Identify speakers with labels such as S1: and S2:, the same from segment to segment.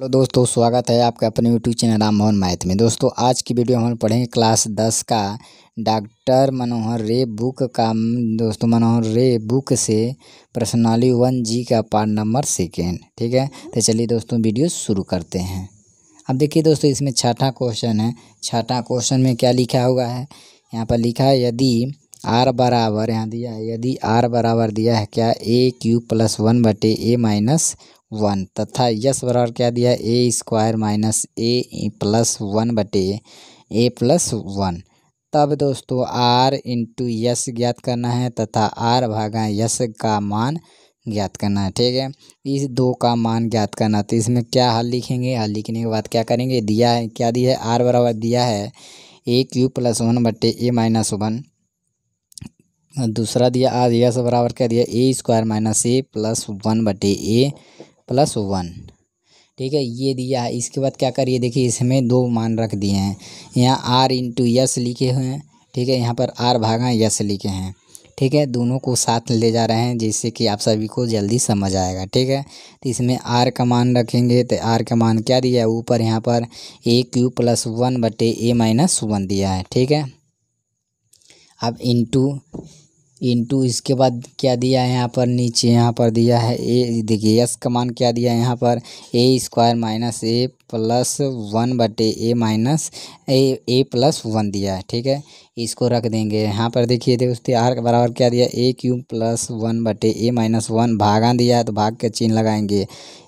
S1: hello दोस्तों स्वागत है आपका अपने YouTube channel Ram Mohan math में दोस्तों आज की वीडियो हम पढ़ेंगे क्लास दस का डॉक्टर मनोहर रे बुक का दोस्तों मनोहर रे बुक से पर्सनली वन जी का पार्ट नंबर सेकेंड ठीक है तो चलिए दोस्तों वीडियो शुरू करते हैं अब देखिए दोस्तों इसमें छठा क्वेश्चन है छठा क्वेश्चन में क्या लिखा हुआ है यहाँ पर लिखा है यदि आर बराबर यहाँ दिया है यदि आर बराबर दिया है क्या ए क्यू प्लस वन बटे ए माइनस वन तथा यस बराबर क्या दिया A square minus A plus one बटे ए प्लस वन तब दोस्तों आर इंटू यस ज्ञात करना है तथा आर भागा यस का मान ज्ञात करना है ठीक है इस दो का मान ज्ञात करना तो इसमें क्या हल लिखेंगे हल लिखने के बाद क्या करेंगे दिया है क्या दिया है आर बराबर दिया है ए क्यू प्लस वन बटे ए माइनस वन दूसरा दिया आर यस बराबर क्या दिया A square minus A plus one बटे ए प्लस वन ठीक है ये दिया है इसके बाद क्या करिए देखिए इसमें दो मान रख दिए हैं यहाँ आर इंटू यस लिखे हुए हैं ठीक है यहाँ पर आर भागा यस लिखे हैं ठीक है दोनों को साथ ले जा रहे हैं जिससे कि आप सभी को जल्दी समझ आएगा ठीक है तो इसमें आर का मान रखेंगे तो आर का मान क्या दिया है ऊपर यहाँ पर ए क्यू प्लस वन बटे ए माइनस वन दिया है ठीक है अब इंटू इंटू इसके बाद क्या दिया है यहाँ पर नीचे यहाँ पर दिया है ए देखिए यस का मान क्या दिया है यहाँ पर A square minus A plus one बटे A minus A A plus one दिया है ठीक है इसको रख देंगे यहाँ पर देखिए उसके आर के बराबर क्या दिया ए क्यूब प्लस वन बटे ए माइनस वन भागा दिया है तो भाग के चिन्ह लगाएंगे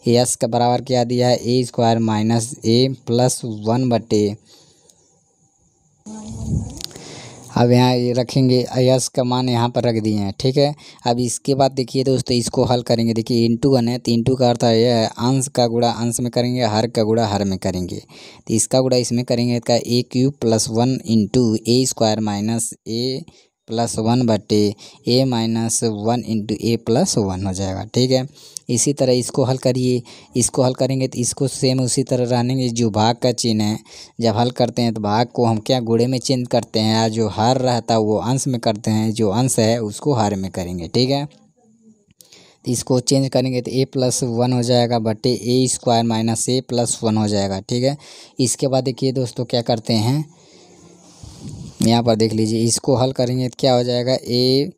S1: यस का बराबर क्या दिया है A square minus A plus one बटे अब यहाँ ये रखेंगे अयस का मान यहाँ पर रख दिए हैं ठीक है अब इसके बाद देखिए दोस्तों इसको हल करेंगे देखिए इंटू वन है तो इंटू का अर्थ यह है अंश का गुड़ा अंश में करेंगे हर का गुड़ा हर में करेंगे तो इसका गुड़ा इसमें करेंगे इसका A cube plus one into A square minus A plus one बटे A minus one into A plus one हो जाएगा ठीक है इसी तरह इसको हल करिए इसको हल करेंगे तो इसको सेम उसी तरह रहने जो भाग का चिन्ह है जब हल करते हैं तो भाग को हम क्या गुड़े में चिन्ह करते हैं या जो हर रहता है वो अंश में करते हैं जो अंश है उसको हर में करेंगे ठीक है तो इसको चेंज करेंगे तो ए प्लस वन हो जाएगा बटे A square minus A plus one हो जाएगा ठीक है इसके बाद देखिए दोस्तों क्या करते हैं यहाँ पर देख लीजिए इसको हल करेंगे तो क्या हो जाएगा ए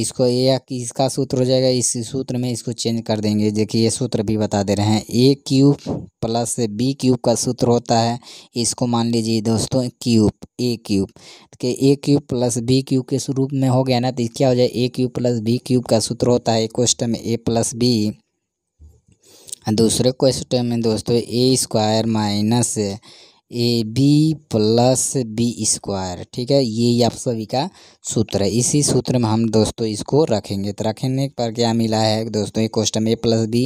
S1: इसको ए या इसका सूत्र हो जाएगा इस सूत्र में इसको चेंज कर देंगे देखिए ये सूत्र भी बता दे रहे हैं A cube plus B cube का सूत्र होता है इसको मान लीजिए दोस्तों क्यूब ए क्यूब के A cube plus B cube के स्वरूप में हो गया ना तो क्या हो जाए A cube plus B cube का सूत्र होता है क्वेश्चन में ए प्लस बी दूसरे क्वेश्चन में दोस्तों A square minus A B plus B square ठीक है ये आप सभी का सूत्र है इसी सूत्र में हम दोस्तों इसको रखेंगे तो रखने पर क्या मिला है दोस्तों ये question A plus B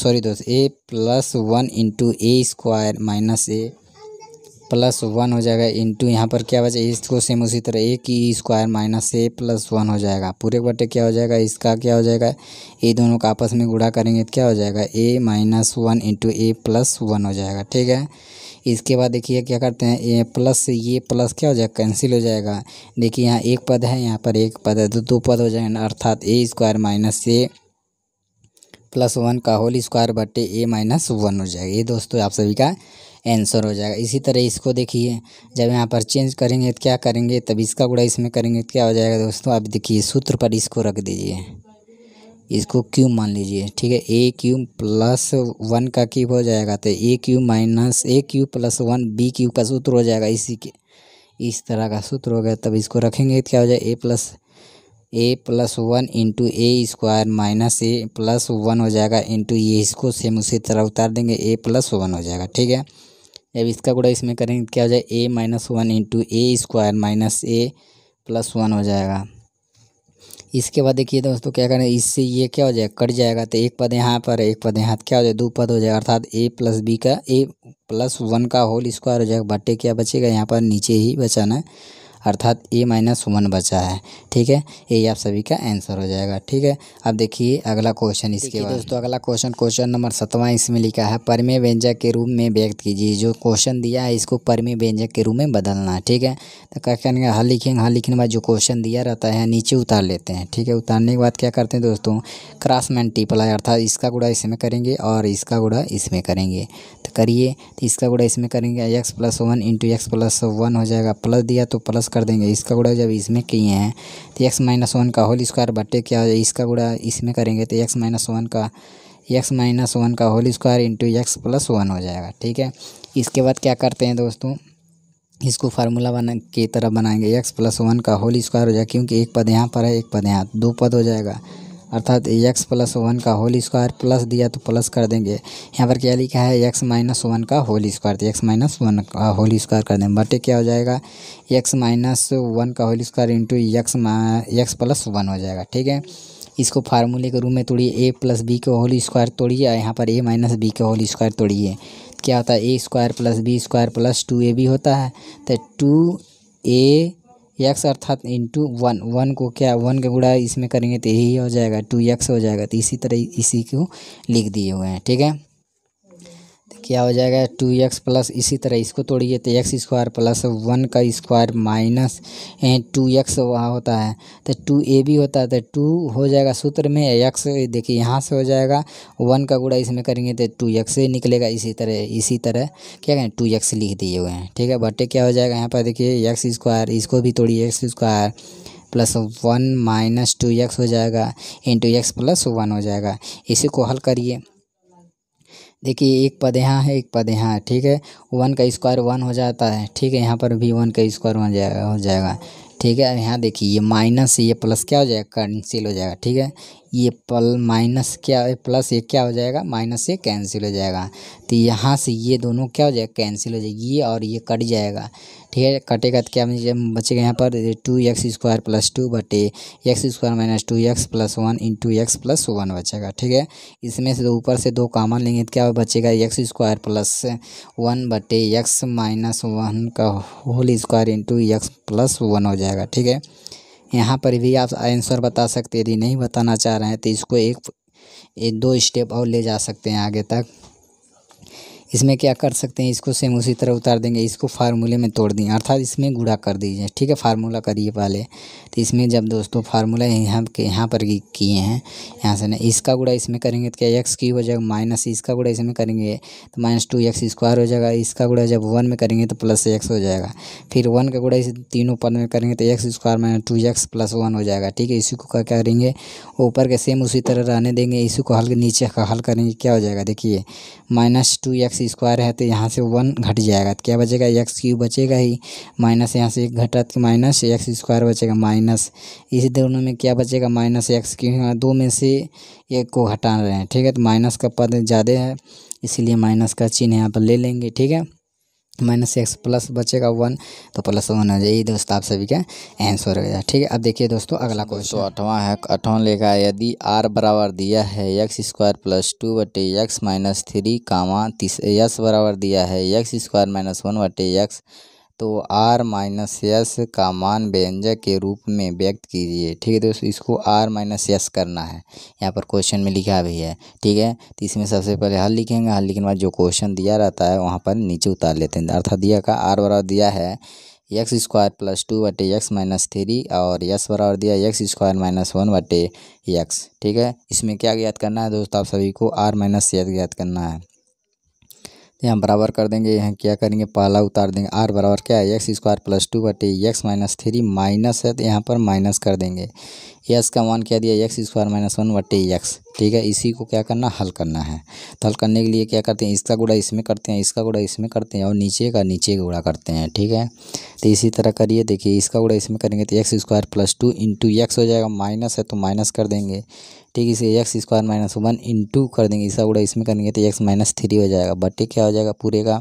S1: sorry दोस्त A plus one into A square minus A plus one हो जाएगा टू यहाँ पर क्या बचा इसको सेम उसी तरह ए की square minus A plus one हो जाएगा पूरे बटे क्या हो जाएगा इसका क्या हो जाएगा ये दोनों का आपस में गुड़ा करेंगे तो क्या हो जाएगा A minus one into A plus one हो जाएगा ठीक है इसके बाद देखिए क्या करते हैं ए प्लस ये प्लस क्या हो जाएगा कैंसिल हो जाएगा देखिए यहाँ एक पद है यहाँ पर एक पद है तो दो पद हो जाएगा अर्थात A square minus A plus one का होल स्क्वायर बटे ए माइनस वन हो जाएगा ये दोस्तों आप सभी का आंसर हो जाएगा इसी तरह इसको देखिए जब यहाँ पर चेंज करेंगे तो क्या करेंगे तब इसका गुड़ा इसमें करेंगे तो क्या हो जाएगा दोस्तों आप देखिए सूत्र पर इसको रख दीजिए इसको क्यूब मान लीजिए ठीक है ए क्यूब प्लस वन का क्यूब हो जाएगा तो A cube minus A cube plus one B cube का सूत्र हो जाएगा इसी के इस तरह का सूत्र हो गया तब इसको रखेंगे तो क्या हो जाएगा A plus A plus one into A square minus A plus one हो जाएगा इंटू ये इसको सेम उसी तरह उतार देंगे ए प्लस वन हो जाएगा ठीक है अब इसका गुड़ा इसमें करेंगे क्या हो जाए A minus one into A square minus A plus one हो जाएगा इसके बाद देखिए दोस्तों क्या करें इससे ये क्या हो जाएगा कट जाएगा तो एक पद यहाँ पर एक पद यहाँ क्या हो जाए दो पद हो जाएगा अर्थात ए प्लस बी का ए प्लस वन का होल स्क्वायर हो जाएगा बटे क्या बचेगा यहाँ पर नीचे ही बचाना है अर्थात ए माइनस वन बचा है ठीक है ये आप सभी का आंसर हो जाएगा ठीक है अब देखिए अगला क्वेश्चन इसके बाद दोस्तों अगला क्वेश्चन क्वेश्चन नंबर सतवां इसमें लिखा है परमे व्यंजक के रूप में व्यक्त कीजिए जो क्वेश्चन दिया है इसको परमे व्यंजक के रूप में बदलना है ठीक है तो क्या कहेंगे हाँ लिखेंगे हाँ लिखने के बाद जो क्वेश्चन दिया रहता है नीचे उतार लेते हैं ठीक है उतारने के बाद क्या करते हैं दोस्तों क्रास मल्टीप्लाई अर्थात इसका गुड़ा इसमें करेंगे और इसका गुड़ा इसमें करेंगे तो करिए तो इसका गुड़ा इसमें करेंगे X plus one into x plus one हो जाएगा प्लस दिया तो प्लस कर देंगे इसका गुड़ा जब इसमें किए हैं तो एक्स माइनस वन का होल स्क्वायर बटे क्या इसका गुड़ा इसमें करेंगे तो एक्स माइनस वन का एक्स माइनस वन का whole square into x plus one हो जाएगा ठीक है इसके बाद क्या करते हैं दोस्तों इसको फार्मूला बना की तरह बनाएंगे एक्स प्लस वन का होल स्क्वायर हो जाएगा क्योंकि एक पद यहाँ पर है एक पद यहाँ दो पद हो जाएगा अर्थात x प्लस वन का होल स्क्वायर प्लस दिया तो प्लस कर देंगे यहाँ पर क्या लिखा है x माइनस वन का होल स्क्वायर तो एक्स माइनस वन का होल स्क्वायर कर देंगे बटे क्या हो जाएगा एक्स माइनस वन का whole square into X X plus one हो जाएगा ठीक है इसको फार्मूले के रूम में तोड़िए ए प्लस बी के होल स्क्वायर तोड़िए और यहाँ पर ए माइनस बी के होल स्क्वायर तोड़िए क्या होता है A square plus B square plus to A B होता है तो टू ए एक्स अर्थात इंटू वन वन को क्या वन का गुड़ा इसमें करेंगे तो यही हो जाएगा टू एक्स हो जाएगा तो इसी तरह इसी को लिख दिए हुए हैं ठीक है क्या हो जाएगा टू एक्स प्लस इसी तरह इसको तोड़िए तो एक्स स्क्वायर प्लस वन का स्क्वायर माइनस टू एक्स वहाँ होता है तो टू ए भी होता है तो टू हो जाएगा सूत्र में एक्स देखिए यहाँ से हो जाएगा वन का गुड़ा इसमें करेंगे तो टू एक्स निकलेगा इसी तरह इसी तरह क्या कहें टू एक्स लिख दिए हुए हैं ठीक है बटे क्या हो जाएगा यहाँ पर देखिए एक्स स्क्वायर इसको भी तोड़िए X square plus one minus two X हो जाएगा इंटू एक्स प्लस वन हो जाएगा इसी को हल करिए देखिए एक पद यहाँ है एक पद यहाँ है ठीक है वन का स्क्वायर वन हो जाता है ठीक है यहाँ पर भी वन का स्क्वायर वन जाएगा हो जाएगा ठीक है यहाँ देखिए ये माइनस ये प्लस क्या हो जाएगा कैंसिल हो जाएगा ठीक है ये पल माइनस क्या प्लस ये क्या हो जाएगा माइनस ये कैंसिल हो जाएगा तो यहाँ से ये दोनों क्या हो जाएगा कैंसिल हो जाएगी ये और ये कट जाएगा ठीक है कटेगा तो क्या बचेगा यहाँ पर two X square plus two बटे X square minus two x plus one into x plus one बचेगा ठीक है इसमें से ऊपर से दो कामन लेंगे तो क्या बचेगा एक्स स्क्वायर प्लस वन बटे एक्स माइनस वन का whole square into x plus one हो जाएगा ठीक है यहाँ पर भी आप आंसर बता सकते यदि नहीं बताना चाह रहे हैं तो इसको एक दो स्टेप और ले जा सकते हैं आगे तक इसमें क्या कर सकते हैं इसको सेम उसी तरह उतार देंगे इसको फार्मूले में तोड़ दें अर्थात इसमें गुड़ा कर दीजिए ठीक है फार्मूला करिए पहले तो इसमें जब दोस्तों फार्मूला यहाँ के यहाँ पर किए हैं यहाँ से ना इसका गुड़ा इसमें करेंगे तो क्या एक्स की हो जाएगा माइनस इसका गुड़ा इसमें करेंगे तो माइनस टू एक्स स्क्वायर हो जाएगा इसका गुड़ा जब वन में करेंगे तो प्लस एक्स हो जाएगा फिर वन का गुड़ा इस तीनों पद में करेंगे तो x square minus two x plus one हो जाएगा ठीक है इसी को क्या करेंगे ऊपर के सेम उसी तरह रहने देंगे इसी को हल नीचे का हल करेंगे क्या हो जाएगा देखिए माइनस टू एक्स स्क्वायर है तो यहाँ से वन घट जाएगा तो क्या बचेगा एक्स क्यूब बचेगा ही माइनस यहाँ से एक घटा तो माइनस एक्स स्क्वायर बचेगा माइनस इसी दोनों में क्या बचेगा माइनस एक्स क्यूब दो में से एक को हटा रहे हैं ठीक है तो माइनस का पद ज़्यादा है इसीलिए माइनस का चिन्ह यहाँ पर ले लेंगे ठीक है माइनस एक्स प्लस बचेगा वन तो प्लस वन हो यही दोस्तों आप सभी का आंसर हो गया ठीक है अब देखिए दोस्तों अगला क्वेश्चन अठवां है अठवा लेगा यदि आर बराबर दिया है एक्स स्क्वायर प्लस टू बटे एक्स माइनस थ्री कामा तीस एस बराबर दिया है एक्स स्क्वायर माइनस वन बटे एक्स तो आर माइनस यस का मान व्यंजक के रूप में व्यक्त कीजिए ठीक है दोस्तों इसको आर माइनस यस करना है यहाँ पर क्वेश्चन में लिखा भी है ठीक है तो इसमें सबसे पहले हल लिखेंगे हल लिखने के बाद जो क्वेश्चन दिया रहता है वहाँ पर नीचे उतार लेते हैं अर्थात दिया का आर बराबर दिया है एक्स स्क्वायर प्लस टू बटे एक्स माइनस थ्री और यस बराबर दिया एक्स स्क्वायर माइनस वन बटे एक्स ठीक है इसमें क्या ज्ञात करना है दोस्तों आप सभी को आर माइनस यस ज्ञात करना है यहाँ बराबर कर देंगे यहाँ क्या करेंगे पहला उतार देंगे आर बराबर क्या है एक्स स्क्वायर प्लस टू बटे एक्स माइनस थ्री माइनस है तो यहाँ पर माइनस कर देंगे एस का मान क्या दिया एक्स स्क्वायर माइनस वन वटे एक्स ठीक है इसी को क्या करना हल करना है तो हल करने के लिए क्या करते हैं इसका गुड़ा इसमें करते हैं इसका गुड़ा इसमें करते हैं और नीचे का नीचे का गुड़ा करते हैं ठीक है तो इसी तरह करिए देखिए इसका गुड़ा इसमें करेंगे तो x square plus two into x हो जाएगा माइनस है तो माइनस कर देंगे ठीक इसे x square minus one into कर देंगे इसका गुड़ा इसमें करेंगे तो एक्स माइनस थ्री हो जाएगा बटे क्या हो जाएगा पूरे का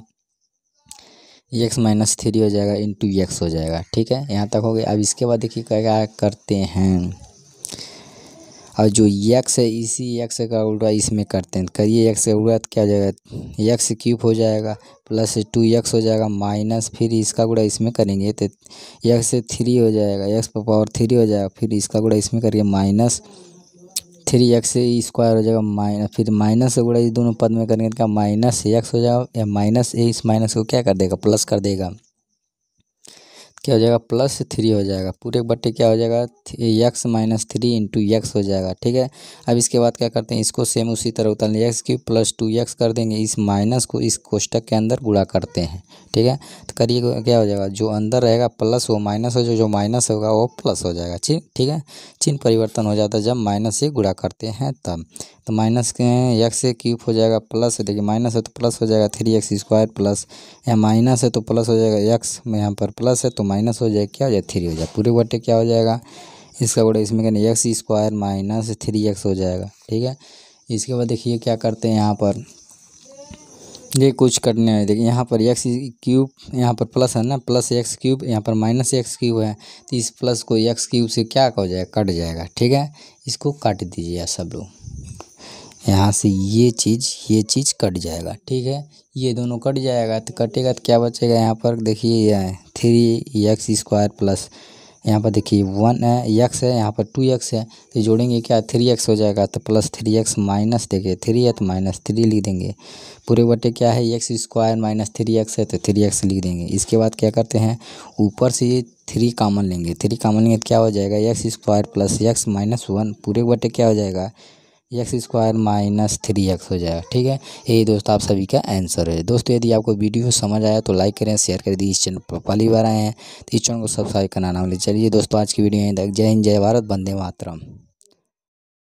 S1: एक्स माइनस थ्री हो जाएगा इंटू एक्स हो जाएगा ठीक है यहाँ तक हो गया अब इसके बाद देखिए क्या करते हैं और जो यक्स है इसी यक्स का उल्टा इसमें करते हैं करिए यक्स का उल्टा तो क्या हो जाएगा यक्स क्यूब हो जाएगा प्लस टू यक्स हो जाएगा माइनस फिर इसका गुड़ा इसमें करेंगे तो यक्स थ्री हो जाएगा यक्स पर पावर थ्री हो जाएगा फिर इसका गुड़ा इसमें करिए माइनस थ्री एक्स स्क्वायर हो जाएगा माइनस फिर माइनस से गुड़ा इस दोनों पद में करेंगे तो क्या माइनस एक्स हो जाएगा या माइनस ए इस माइनस को क्या कर देगा प्लस कर देगा क्या हो जाएगा प्लस थ्री हो जाएगा पूरे बट्टे क्या हो जाएगा x minus three into x हो जाएगा ठीक है अब इसके बाद क्या करते हैं इसको सेम उसी तरह उतार लेंगे एक्स की प्लस टू एक्स कर देंगे इस माइनस को इस कोष्टक के अंदर गुड़ा करते हैं ठीक है तो करिए क्या हो जाएगा जो अंदर रहेगा प्लस वो माइनस हो जो जो माइनस होगा वो प्लस हो जाएगा ठीक ठीक है चिन्ह परिवर्तन हो जाता है जब माइनस से गुड़ा करते हैं तब तो माइनस के एक से क्यूब हो जाएगा प्लस देखिए माइनस है तो प्लस हो जाएगा थ्री एक्स स्क्वायर प्लस या माइनस है तो प्लस हो जाएगा एक्स में यहाँ पर प्लस है तो माइनस हो जाए क्या हो जाए थ्री हो जाए पूरे बटे क्या हो जाएगा इसका बटे इसमें कहने x square minus three x हो जाएगा ठीक है इसके बाद देखिए क्या करते हैं यहाँ पर ये कुछ करने है देखिए यहाँ पर एक्स क्यूब यहाँ पर प्लस है ना प्लस एक्स क्यूब यहाँ पर माइनस एक्स क्यूब है तो इस प्लस को एक्स क्यूब से क्या हो जाएगा कट जाएगा ठीक है इसको काट दीजिए सब लोग यहाँ से ये चीज़ ये चीज़ कट जाएगा ठीक है ये दोनों कट जाएगा तो कटेगा तो क्या बचेगा यहाँ पर देखिए यह है थ्री एक्स स्क्वायर प्लस यहाँ पर देखिए वन है एक है यहाँ पर टू एक्स है तो जोड़ेंगे क्या थ्री एक्स हो जाएगा तो प्लस थ्री एक्स माइनस देखिए थ्री है तो माइनस थ्री लिख देंगे पूरे बटे क्या है x square minus three x है तो थ्री एक्स लिख देंगे इसके बाद क्या करते हैं ऊपर से ये थ्री कामन लेंगे थ्री कामन लेंगे तो क्या हो जाएगा x square plus x minus one पूरे बटे क्या हो जाएगा x square minus three x हो जाएगा ठीक है यही दोस्तों आप सभी का आंसर है दोस्तों यदि आपको वीडियो समझ आया तो लाइक करें शेयर करें इस चैनल पर पहली बार आए हैं तो इस चैनल को सब्सक्राइब करना ना मिले चलिए दोस्तों आज की वीडियो यहीं तक जय हिंद जय भारत बंदे मातरम